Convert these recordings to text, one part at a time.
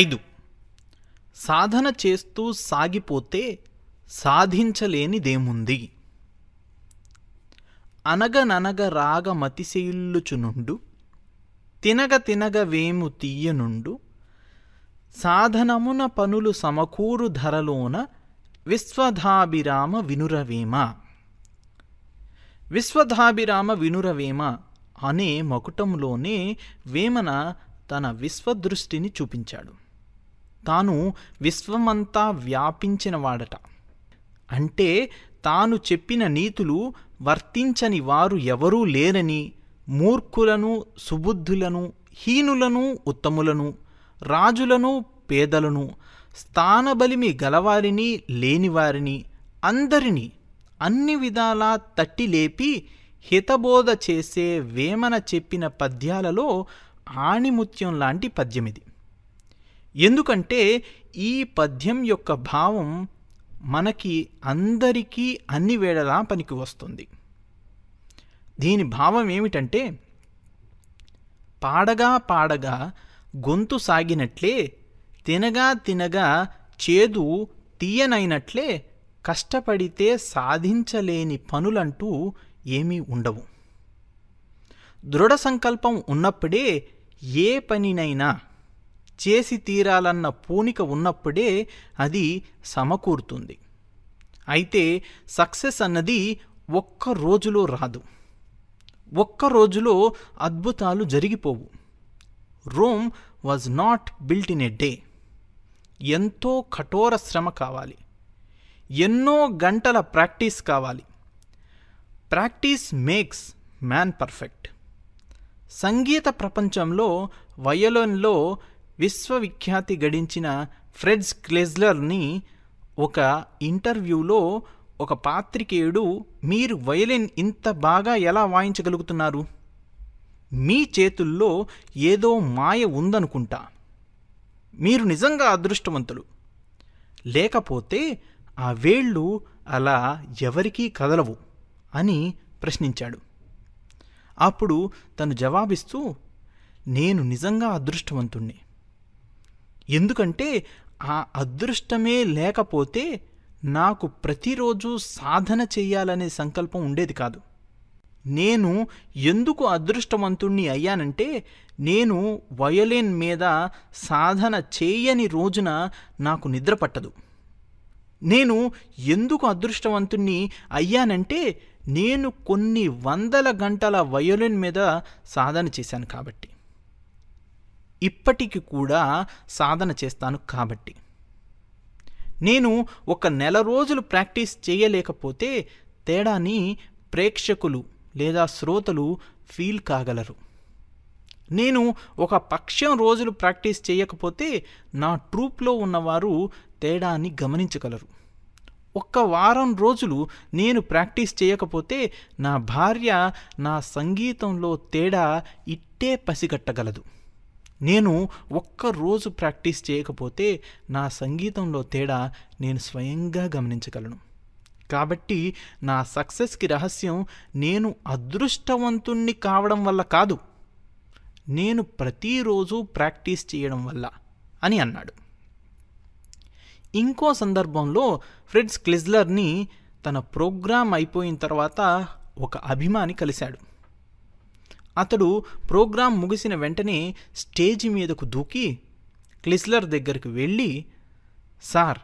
ఐదు సాధన చేస్తూ సాగిపోతే సాధించలేనిదేముంది అనగననగ రాగమతిశయుల్లుచునుండు తినగ తినగ వేము తీయనుండు సాధనమున పనులు సమకూరు ధరలోన విశ్వధాభిరామ వినురవేమ విశ్వధాభిరామ వినురవేమ అనే మకుటంలోనే వేమన తన విశ్వదృష్టిని చూపించాడు తాను విశ్వమంతా వ్యాపించినవాడట అంటే తాను చెప్పిన నీతులు వర్తించని వారు ఎవరూ లేరని మూర్ఖులను సుబుద్ధులను హీనులను ఉత్తములను రాజులను పేదలను స్థానబలిమి గలవారిని లేనివారిని అందరినీ అన్ని విధాలా తట్టి లేపి హితబోధ చేసే వేమన చెప్పిన పద్యాలలో ఆణిముత్యం లాంటి పద్యం ఇది ఎందుకంటే ఈ పద్యం యొక్క భావం మనకి అందరికీ అన్ని వేళలా పనికి వస్తుంది దీని భావం ఏమిటంటే పాడగా పాడగా గొంతు సాగినట్లే తినగా తినగా చేదు తీయనైనట్లే కష్టపడితే సాధించలేని పనులంటూ ఏమీ ఉండవు దృఢ సంకల్పం ఉన్నప్పుడే ఏ పనినైనా చేసి తీరాలన్న పూనిక ఉన్నప్పుడే అది సమకూరుతుంది అయితే సక్సెస్ అన్నది ఒక్క రోజులో రాదు ఒక్క రోజులో అద్భుతాలు జరిగిపోవు Rome was not built in a day ఎంతో కఠోర శ్రమ కావాలి ఎన్నో గంటల ప్రాక్టీస్ కావాలి ప్రాక్టీస్ మేక్స్ మ్యాన్ పర్ఫెక్ట్ సంగీత ప్రపంచంలో వయోలిన్లో విశ్వవిఖ్యాతి గడించిన ఫ్రెడ్స్ క్లెజ్లర్ని ఒక ఇంటర్వ్యూలో ఒక పాత్రికేయుడు మీరు వయలిన్ ఇంత బాగా ఎలా వాయించగలుగుతున్నారు మీ చేతుల్లో ఏదో మాయ ఉందనుకుంటా మీరు నిజంగా అదృష్టవంతులు లేకపోతే ఆ వేళ్ళు అలా ఎవరికీ కదలవు అని ప్రశ్నించాడు అప్పుడు తను జవాబిస్తూ నేను నిజంగా అదృష్టవంతుణ్ణి ఎందుకంటే ఆ అదృష్టమే లేకపోతే నాకు ప్రతిరోజు సాధన చేయాలనే సంకల్పం ఉండేది కాదు నేను ఎందుకు అదృష్టవంతుణ్ణి అయ్యానంటే నేను వయోలిన్ మీద సాధన చేయని రోజున నాకు నిద్ర పట్టదు నేను ఎందుకు అదృష్టవంతుణ్ణి అయ్యానంటే నేను కొన్ని వందల గంటల వయోలిన్ మీద సాధన చేశాను కాబట్టి ఇప్పటికి కూడా సాధన చేస్తాను కాబట్టి నేను ఒక నెల రోజులు ప్రాక్టీస్ చేయలేకపోతే తేడాని ప్రేక్షకులు లేదా శ్రోతలు ఫీల్ కాగలరు నేను ఒక పక్షం రోజులు ప్రాక్టీస్ చేయకపోతే నా ట్రూప్లో ఉన్నవారు తేడాన్ని గమనించగలరు ఒక్క వారం రోజులు నేను ప్రాక్టీస్ చేయకపోతే నా భార్య నా సంగీతంలో తేడా ఇట్టే పసిగట్టగలదు నేను ఒక్కరోజు ప్రాక్టీస్ చేయకపోతే నా సంగీతంలో తేడా నేను స్వయంగా గమనించగలను కాబట్టి నా సక్సెస్కి రహస్యం నేను అదృష్టవంతుణ్ణి కావడం వల్ల కాదు నేను ప్రతిరోజు ప్రాక్టీస్ చేయడం వల్ల అని అన్నాడు ఇంకో సందర్భంలో ఫ్రెడ్స్ క్లిజ్లర్ని తన ప్రోగ్రామ్ అయిపోయిన తర్వాత ఒక అభిమాని కలిశాడు అతడు ప్రోగ్రాం ముగిసిన వెంటనే స్టేజ్ మీదకు దూకి క్లిస్లర్ దగ్గరికి వెళ్ళి సార్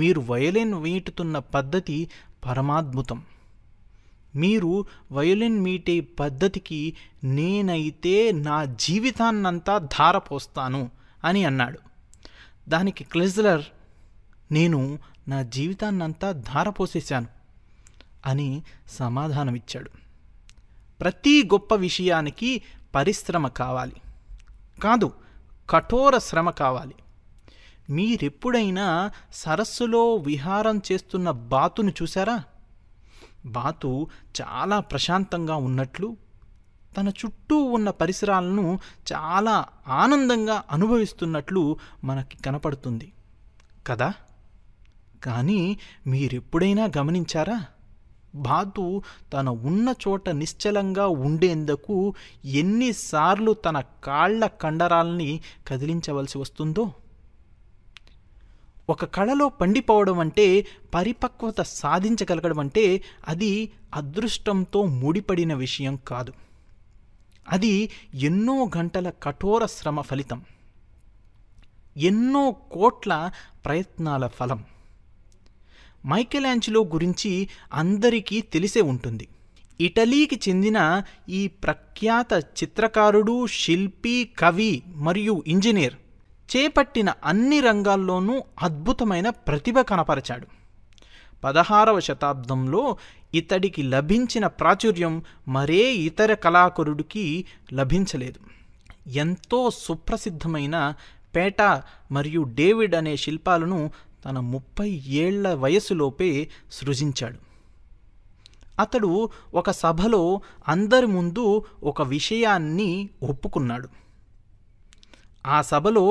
మీరు వయలిన్ వీటుతున్న పద్ధతి పరమాద్భుతం మీరు వయోలిన్ మీటే పద్ధతికి నేనైతే నా జీవితాన్నంతా ధారపోస్తాను అని అన్నాడు దానికి క్లిజ్లర్ నేను నా జీవితాన్నంతా ధారపోసేశాను అని సమాధానమిచ్చాడు ప్రతి గొప్ప విషయానికి పరిశ్రమ కావాలి కాదు కఠోర శ్రమ కావాలి మీరెప్పుడైనా సరస్సులో విహారం చేస్తున్న బాతును చూసారా బాతు చాలా ప్రశాంతంగా ఉన్నట్లు తన చుట్టూ ఉన్న పరిసరాలను చాలా ఆనందంగా అనుభవిస్తున్నట్లు మనకి కనపడుతుంది కదా కానీ మీరెప్పుడైనా గమనించారా బాతు తన ఉన్న చోట నిశ్చలంగా ఉండేందుకు ఎన్నిసార్లు తన కాళ్ల కండరాల్ని కదిలించవలసి వస్తుందో ఒక కళలో పండిపోవడం అంటే పరిపక్వత సాధించగలగడం అంటే అది అదృష్టంతో ముడిపడిన విషయం కాదు అది ఎన్నో గంటల కఠోర శ్రమ ఫలితం ఎన్నో కోట్ల ప్రయత్నాల ఫలం యాంచిలో గురించి అందరికీ తెలిసే ఉంటుంది ఇటలీకి చెందిన ఈ ప్రఖ్యాత చిత్రకారుడు శిల్పి కవి మరియు ఇంజనీర్ చేపట్టిన అన్ని రంగాల్లోనూ అద్భుతమైన ప్రతిభ కనపరచాడు పదహారవ శతాబ్దంలో ఇతడికి లభించిన ప్రాచుర్యం మరే ఇతర కళాకారుడికి లభించలేదు ఎంతో సుప్రసిద్ధమైన పేట మరియు డేవిడ్ అనే శిల్పాలను తన ముప్పై ఏళ్ల వయసులోపే సృజించాడు అతడు ఒక సభలో అందరి ముందు ఒక విషయాన్ని ఒప్పుకున్నాడు ఆ సభలో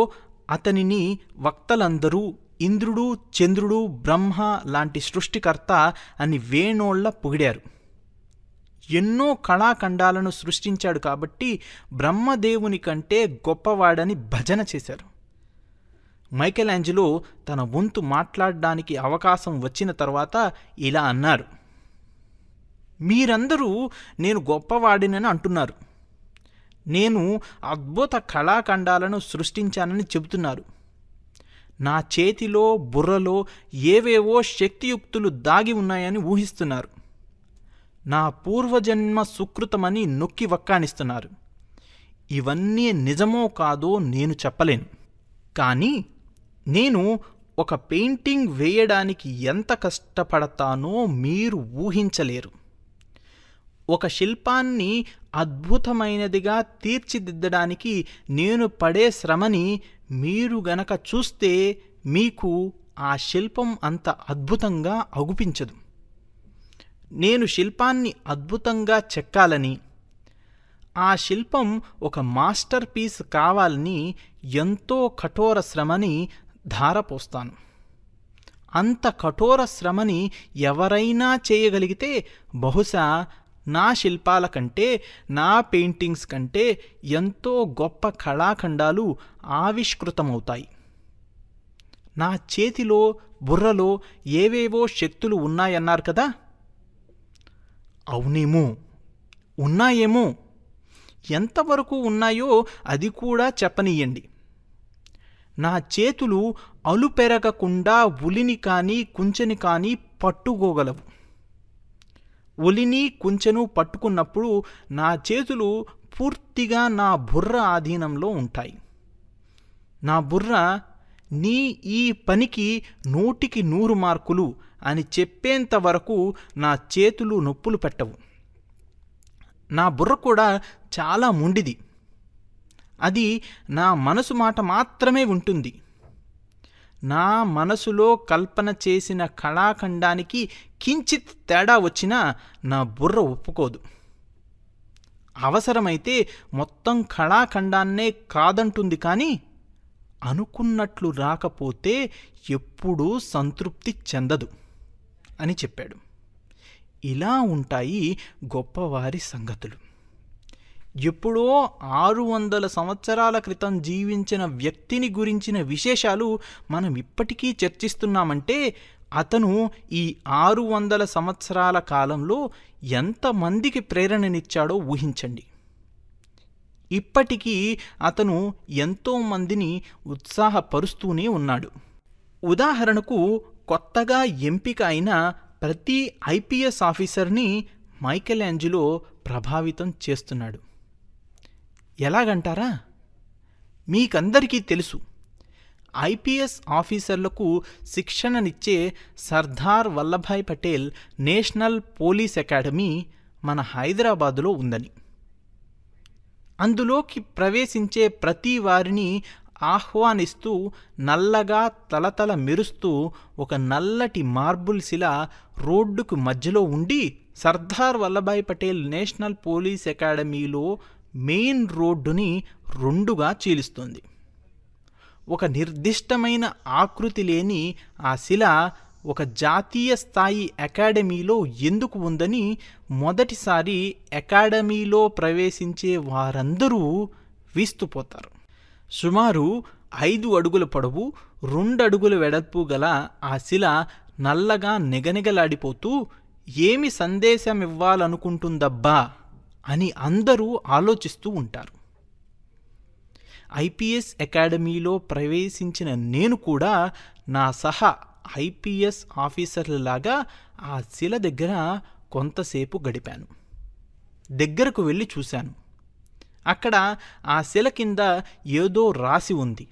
అతనిని వక్తలందరూ ఇంద్రుడు చంద్రుడు బ్రహ్మ లాంటి సృష్టికర్త అని వేణోళ్ల పొగిడారు ఎన్నో కళాఖండాలను సృష్టించాడు కాబట్టి బ్రహ్మదేవుని కంటే గొప్పవాడని భజన చేశారు మైకేల్ యాంజిలో తన వంతు మాట్లాడడానికి అవకాశం వచ్చిన తర్వాత ఇలా అన్నారు మీరందరూ నేను గొప్పవాడినని అంటున్నారు నేను అద్భుత కళాఖండాలను సృష్టించానని చెబుతున్నారు నా చేతిలో బుర్రలో ఏవేవో శక్తియుక్తులు దాగి ఉన్నాయని ఊహిస్తున్నారు నా పూర్వజన్మ సుకృతమని నొక్కి వక్కానిస్తున్నారు ఇవన్నీ నిజమో కాదో నేను చెప్పలేను కానీ నేను ఒక పెయింటింగ్ వేయడానికి ఎంత కష్టపడతానో మీరు ఊహించలేరు ఒక శిల్పాన్ని అద్భుతమైనదిగా తీర్చిదిద్దడానికి నేను పడే శ్రమని మీరు గనక చూస్తే మీకు ఆ శిల్పం అంత అద్భుతంగా అగుపించదు నేను శిల్పాన్ని అద్భుతంగా చెక్కాలని ఆ శిల్పం ఒక మాస్టర్ పీస్ కావాలని ఎంతో కఠోర శ్రమని ధార పోస్తాను అంత కఠోర శ్రమని ఎవరైనా చేయగలిగితే బహుశా నా శిల్పాల కంటే నా పెయింటింగ్స్ కంటే ఎంతో గొప్ప కళాఖండాలు ఆవిష్కృతమవుతాయి నా చేతిలో బుర్రలో ఏవేవో శక్తులు ఉన్నాయన్నారు కదా అవునేమో ఉన్నాయేమో ఎంతవరకు ఉన్నాయో అది కూడా చెప్పనీయండి నా చేతులు అలుపెరగకుండా ఉలిని కానీ కుంచెని కానీ పట్టుకోగలవు ఒలిని కుంచెను పట్టుకున్నప్పుడు నా చేతులు పూర్తిగా నా బుర్ర ఆధీనంలో ఉంటాయి నా బుర్ర నీ ఈ పనికి నూటికి నూరు మార్కులు అని చెప్పేంత వరకు నా చేతులు నొప్పులు పెట్టవు నా బుర్ర కూడా చాలా ముండిది అది నా మనసు మాట మాత్రమే ఉంటుంది నా మనసులో కల్పన చేసిన కళాఖండానికి కించిత్ తేడా వచ్చినా నా బుర్ర ఒప్పుకోదు అవసరమైతే మొత్తం కళాఖండాన్నే కాదంటుంది కానీ అనుకున్నట్లు రాకపోతే ఎప్పుడూ సంతృప్తి చెందదు అని చెప్పాడు ఇలా ఉంటాయి గొప్పవారి సంగతులు ఎప్పుడో ఆరు వందల సంవత్సరాల క్రితం జీవించిన వ్యక్తిని గురించిన విశేషాలు మనం ఇప్పటికీ చర్చిస్తున్నామంటే అతను ఈ ఆరు వందల సంవత్సరాల కాలంలో ఎంతమందికి ప్రేరణనిచ్చాడో ఊహించండి ఇప్పటికీ అతను ఎంతోమందిని ఉత్సాహపరుస్తూనే ఉన్నాడు ఉదాహరణకు కొత్తగా ఎంపిక అయిన ప్రతి ఐపీఎస్ ఆఫీసర్ని మైకెల్ యాంజిలో ప్రభావితం చేస్తున్నాడు ఎలాగంటారా మీకందరికీ తెలుసు ఐపీఎస్ ఆఫీసర్లకు శిక్షణనిచ్చే Sardar Vallabhbhai Patel national police academy మన హైదరాబాదులో ఉందని అందులోకి ప్రవేశించే ప్రతి వారిని ఆహ్వానిస్తూ నల్లగా తలతల మెరుస్తూ ఒక నల్లటి మార్బుల్ శిల రోడ్డుకు మధ్యలో ఉండి సర్దార్ వల్లభాయ్ పటేల్ నేషనల్ పోలీస్ అకాడమీలో మెయిన్ రోడ్డుని రెండుగా చీలిస్తుంది ఒక నిర్దిష్టమైన ఆకృతి లేని ఆ శిల ఒక జాతీయ స్థాయి అకాడమీలో ఎందుకు ఉందని మొదటిసారి అకాడమీలో ప్రవేశించే వారందరూ వీస్తుపోతారు సుమారు ఐదు అడుగుల పొడవు రెండు అడుగుల వెడల్పు గల ఆ శిల నల్లగా నిగనిగలాడిపోతూ ఏమి సందేశం ఇవ్వాలనుకుంటుందబ్బా అని అందరూ ఆలోచిస్తూ ఉంటారు ఐపీఎస్ అకాడమీలో ప్రవేశించిన నేను కూడా నా సహా ఐపీఎస్ ఆఫీసర్లలాగా ఆ శిల దగ్గర కొంతసేపు గడిపాను దగ్గరకు వెళ్ళి చూశాను అక్కడ ఆ శిల కింద ఏదో రాసి ఉంది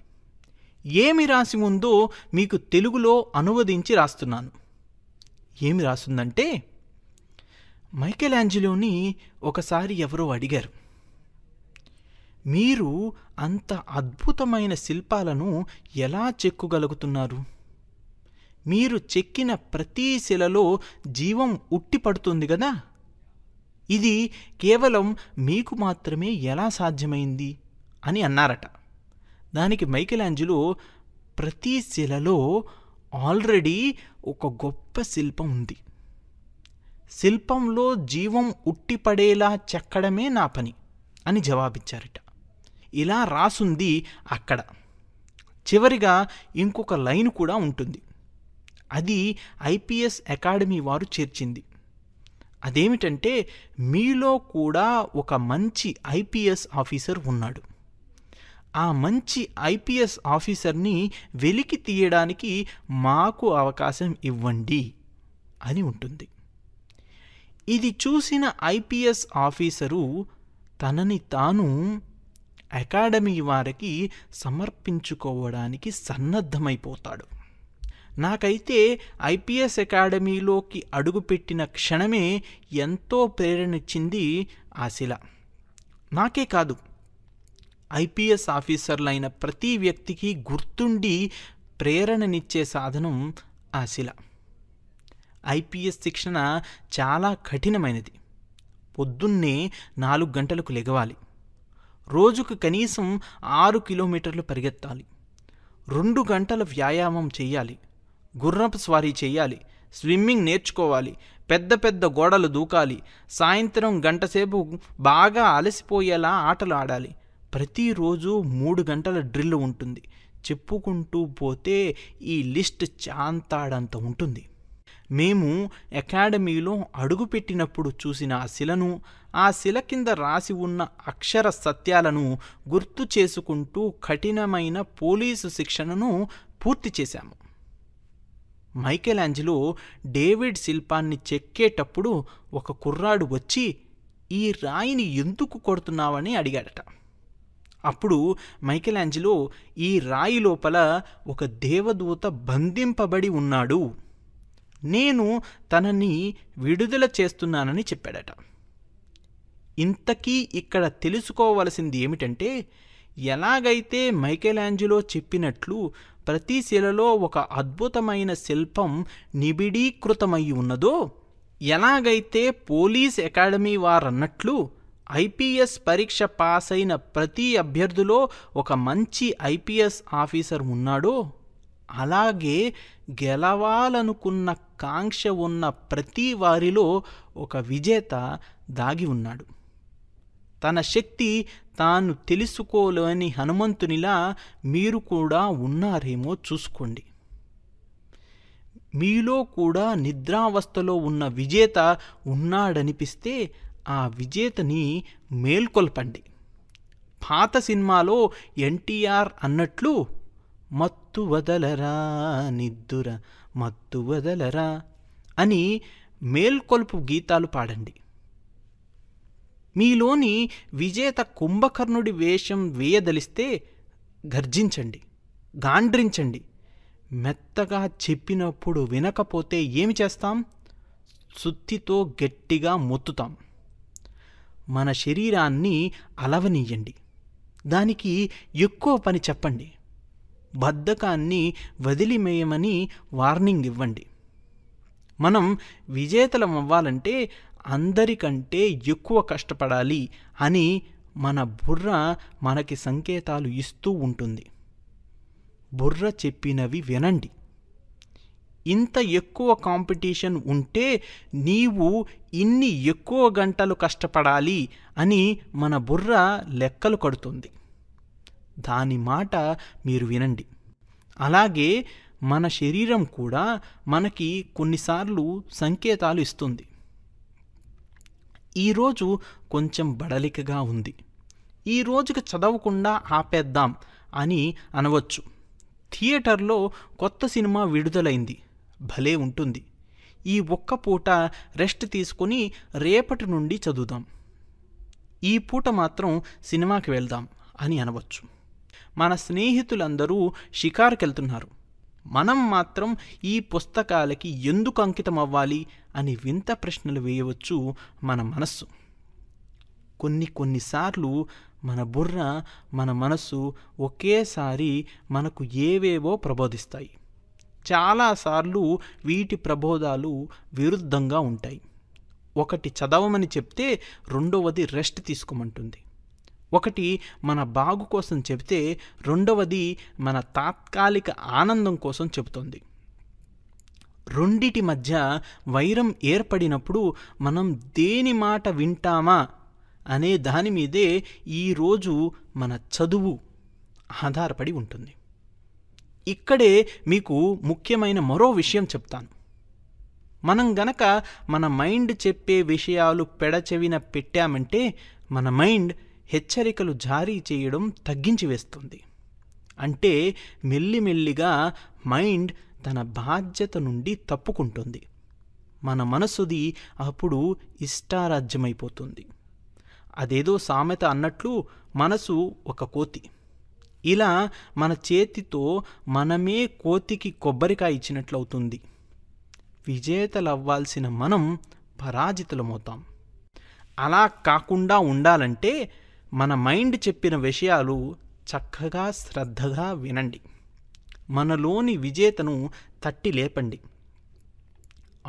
ఏమి రాసి ఉందో మీకు తెలుగులో అనువదించి రాస్తున్నాను ఏమి రాసిందంటే మైకెలాంజిలోని ఒకసారి ఎవరో అడిగారు మీరు అంత అద్భుతమైన శిల్పాలను ఎలా చెక్కగలుగుతున్నారు మీరు చెక్కిన ప్రతి శిలలో జీవం ఉట్టిపడుతుంది కదా ఇది కేవలం మీకు మాత్రమే ఎలా సాధ్యమైంది అని అన్నారట దానికి మైకెలాంజిలో ప్రతి శిలలో ఆల్రెడీ ఒక గొప్ప శిల్పం ఉంది శిల్పంలో జీవం ఉట్టిపడేలా చెక్కడమే నా పని అని జవాబిచ్చారట ఇలా రాసుంది అక్కడ చివరిగా ఇంకొక లైన్ కూడా ఉంటుంది అది ఐపీఎస్ అకాడమీ వారు చేర్చింది అదేమిటంటే మీలో కూడా ఒక మంచి ఐపీఎస్ ఆఫీసర్ ఉన్నాడు ఆ మంచి ఐపీఎస్ ఆఫీసర్ని వెలికి తీయడానికి మాకు అవకాశం ఇవ్వండి అని ఉంటుంది ఇది చూసిన ఐపీఎస్ ఆఫీసరు తనని తాను అకాడమీ వారికి సమర్పించుకోవడానికి సన్నద్ధమైపోతాడు నాకైతే ఐపీఎస్ అకాడమీలోకి అడుగుపెట్టిన క్షణమే ఎంతో ప్రేరణిచ్చింది ఆ శిల నాకే కాదు ఐపీఎస్ ఆఫీసర్లైన ప్రతి వ్యక్తికి గుర్తుండి ప్రేరణనిచ్చే సాధనం ఆ ఐపీఎస్ శిక్షణ చాలా కఠినమైనది పొద్దున్నే నాలుగు గంటలకు లెగవాలి రోజుకు కనీసం ఆరు కిలోమీటర్లు పరిగెత్తాలి రెండు గంటల వ్యాయామం చేయాలి గుర్రపు స్వారీ చేయాలి స్విమ్మింగ్ నేర్చుకోవాలి పెద్ద పెద్ద గోడలు దూకాలి సాయంత్రం గంటసేపు బాగా అలసిపోయేలా ఆటలు ఆడాలి ప్రతిరోజు మూడు గంటల డ్రిల్ ఉంటుంది చెప్పుకుంటూ పోతే ఈ లిస్ట్ చాంతాడంత ఉంటుంది మేము అకాడమీలో అడుగుపెట్టినప్పుడు చూసిన ఆ శిలను ఆ శిల కింద రాసి ఉన్న అక్షర సత్యాలను గుర్తు చేసుకుంటూ కఠినమైన పోలీసు శిక్షణను పూర్తి చేశాము మైకేలాంజిలో డేవిడ్ శిల్పాన్ని చెక్కేటప్పుడు ఒక కుర్రాడు వచ్చి ఈ రాయిని ఎందుకు కొడుతున్నావని అడిగాడట అప్పుడు మైకేలాంజిలో ఈ రాయి లోపల ఒక దేవదూత బంధింపబడి ఉన్నాడు నేను తనని విడుదల చేస్తున్నానని చెప్పాడట ఇంతకీ ఇక్కడ తెలుసుకోవలసింది ఏమిటంటే ఎలాగైతే మైకేలాంజిలో చెప్పినట్లు ప్రతి శిలలో ఒక అద్భుతమైన శిల్పం నిబిడీకృతమై ఉన్నదో ఎలాగైతే పోలీస్ అకాడమీ వారన్నట్లు ఐపీఎస్ పరీక్ష పాస్ అయిన ప్రతి అభ్యర్థిలో ఒక మంచి ఐపీఎస్ ఆఫీసర్ ఉన్నాడో అలాగే గెలవాలనుకున్న కాంక్ష ఉన్న ప్రతి వారిలో ఒక విజేత దాగి ఉన్నాడు తన శక్తి తాను తెలుసుకోలేని హనుమంతునిలా మీరు కూడా ఉన్నారేమో చూసుకోండి మీలో కూడా నిద్రావస్థలో ఉన్న విజేత ఉన్నాడనిపిస్తే ఆ విజేతని మేల్కొల్పండి పాత సినిమాలో ఎన్టీఆర్ అన్నట్లు మత్తు వదలరా నిద్దుర మత్తు వదలరా అని మేల్కొల్పు గీతాలు పాడండి మీలోని విజేత కుంభకర్ణుడి వేషం వేయదలిస్తే గర్జించండి గాండ్రించండి మెత్తగా చెప్పినప్పుడు వినకపోతే ఏమి చేస్తాం సుత్తితో గట్టిగా మొత్తుతాం మన శరీరాన్ని అలవనీయండి దానికి ఎక్కువ పని చెప్పండి బద్ధకాన్ని వదిలిమేయమని వార్నింగ్ ఇవ్వండి మనం విజేతలం అవ్వాలంటే అందరికంటే ఎక్కువ కష్టపడాలి అని మన బుర్ర మనకి సంకేతాలు ఇస్తూ ఉంటుంది బుర్ర చెప్పినవి వినండి ఇంత ఎక్కువ కాంపిటీషన్ ఉంటే నీవు ఇన్ని ఎక్కువ గంటలు కష్టపడాలి అని మన బుర్ర లెక్కలు కడుతుంది దాని మాట మీరు వినండి అలాగే మన శరీరం కూడా మనకి కొన్నిసార్లు సంకేతాలు ఇస్తుంది ఈరోజు కొంచెం బడలికగా ఉంది ఈ రోజుకి చదవకుండా ఆపేద్దాం అని అనవచ్చు థియేటర్లో కొత్త సినిమా విడుదలైంది భలే ఉంటుంది ఈ ఒక్క పూట రెస్ట్ తీసుకుని రేపటి నుండి చదువుదాం ఈ పూట మాత్రం సినిమాకి వెళ్దాం అని అనవచ్చు మన స్నేహితులందరూ షికారుకెళ్తున్నారు మనం మాత్రం ఈ పుస్తకాలకి ఎందుకు అంకితం అవ్వాలి అని వింత ప్రశ్నలు వేయవచ్చు మన మనస్సు కొన్ని కొన్నిసార్లు మన బుర్ర మన మనస్సు ఒకేసారి మనకు ఏవేవో ప్రబోధిస్తాయి చాలాసార్లు వీటి ప్రబోధాలు విరుద్ధంగా ఉంటాయి ఒకటి చదవమని చెప్తే రెండవది రెస్ట్ తీసుకోమంటుంది ఒకటి మన బాగు కోసం చెబితే రెండవది మన తాత్కాలిక ఆనందం కోసం చెబుతుంది రెండిటి మధ్య వైరం ఏర్పడినప్పుడు మనం దేని మాట వింటామా అనే దాని మీదే ఈరోజు మన చదువు ఆధారపడి ఉంటుంది ఇక్కడే మీకు ముఖ్యమైన మరో విషయం చెప్తాను మనం గనక మన మైండ్ చెప్పే విషయాలు పెడచెవిన పెట్టామంటే మన మైండ్ హెచ్చరికలు జారీ చేయడం తగ్గించి వేస్తుంది అంటే మెల్లిమెల్లిగా మైండ్ తన బాధ్యత నుండి తప్పుకుంటుంది మన మనసుది అప్పుడు ఇష్టారాజ్యమైపోతుంది అదేదో సామెత అన్నట్లు మనసు ఒక కోతి ఇలా మన చేతితో మనమే కోతికి కొబ్బరికాయ ఇచ్చినట్లవుతుంది విజేతలవ్వాల్సిన మనం పరాజితులమవుతాం అలా కాకుండా ఉండాలంటే మన మైండ్ చెప్పిన విషయాలు చక్కగా శ్రద్ధగా వినండి మనలోని విజేతను తట్టి లేపండి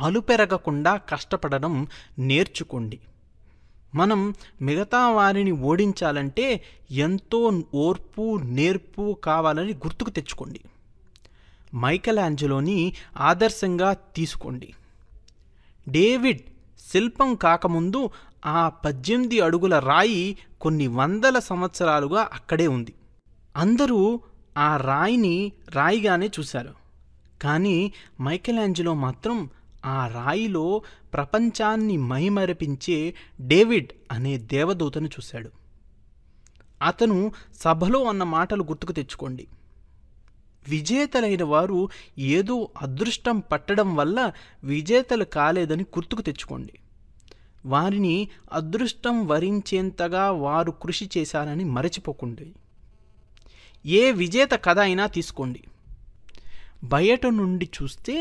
అలుపెరగకుండా కష్టపడడం నేర్చుకోండి మనం మిగతా వారిని ఓడించాలంటే ఎంతో ఓర్పు నేర్పు కావాలని గుర్తుకు తెచ్చుకోండి మైకలాంజలోని ఆదర్శంగా తీసుకోండి డేవిడ్ శిల్పం కాకముందు ఆ పద్దెనిమిది అడుగుల రాయి కొన్ని వందల సంవత్సరాలుగా అక్కడే ఉంది అందరూ ఆ రాయిని రాయిగానే చూశారు కానీ మైకెలాంజలో మాత్రం ఆ రాయిలో ప్రపంచాన్ని మైమరపించే డేవిడ్ అనే దేవదూతను చూశాడు అతను సభలో అన్న మాటలు గుర్తుకు తెచ్చుకోండి విజేతలైన వారు ఏదో అదృష్టం పట్టడం వల్ల విజేతలు కాలేదని గుర్తుకు తెచ్చుకోండి వారిని అదృష్టం వరించేంతగా వారు కృషి చేశారని మరచిపోకండి ఏ విజేత కథ అయినా తీసుకోండి బయట నుండి చూస్తే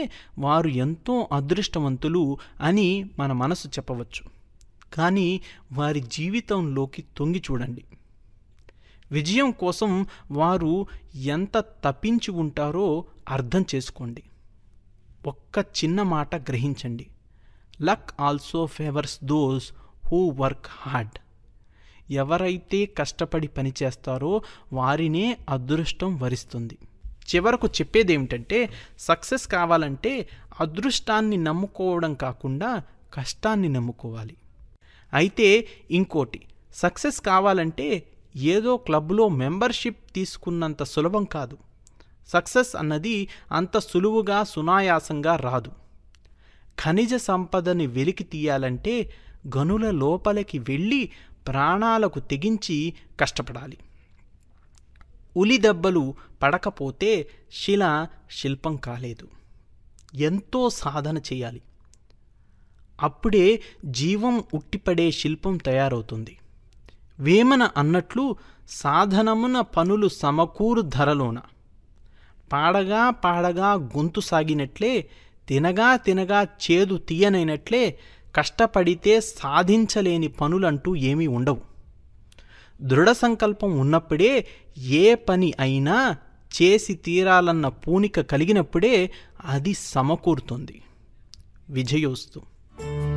వారు ఎంతో అదృష్టవంతులు అని మన మనసు చెప్పవచ్చు కానీ వారి జీవితంలోకి తొంగి చూడండి విజయం కోసం వారు ఎంత తప్పించి ఉంటారో అర్థం చేసుకోండి ఒక్క చిన్న మాట గ్రహించండి luck also favours those who work hard ఎవరైతే కష్టపడి పనిచేస్తారో వారినే అదృష్టం వరిస్తుంది చివరకు చెప్పేది ఏమిటంటే సక్సెస్ కావాలంటే అదృష్టాన్ని నమ్ముకోవడం కాకుండా కష్టాన్ని నమ్ముకోవాలి అయితే ఇంకోటి సక్సెస్ కావాలంటే ఏదో క్లబ్లో మెంబర్షిప్ తీసుకున్నంత సులభం కాదు సక్సెస్ అన్నది అంత సులువుగా సునాయాసంగా రాదు ఖనిజ సంపదని వెలికి తీయాలంటే గనుల లోపలికి వెళ్ళి ప్రాణాలకు తెగించి కష్టపడాలి ఉలి దెబ్బలు పడకపోతే శిల శిల్పం కాలేదు ఎంతో సాధన చేయాలి అప్పుడే జీవం ఉట్టిపడే శిల్పం తయారవుతుంది వేమన అన్నట్లు సాధనమున పనులు సమకూరు ధరలోన పాడగా పాడగా గొంతు సాగినట్లే తినగా తినగా చేదు తీయనైనట్లే కష్టపడితే సాధించలేని పనులంటూ ఏమీ ఉండవు దృఢ సంకల్పం ఉన్నప్పుడే ఏ పని అయినా చేసి తీరాలన్న పూనిక కలిగినప్పుడే అది సమకూరుతుంది విజయోస్తు